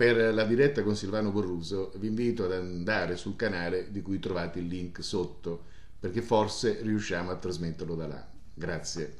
Per la diretta con Silvano Borruso vi invito ad andare sul canale di cui trovate il link sotto, perché forse riusciamo a trasmetterlo da là. Grazie.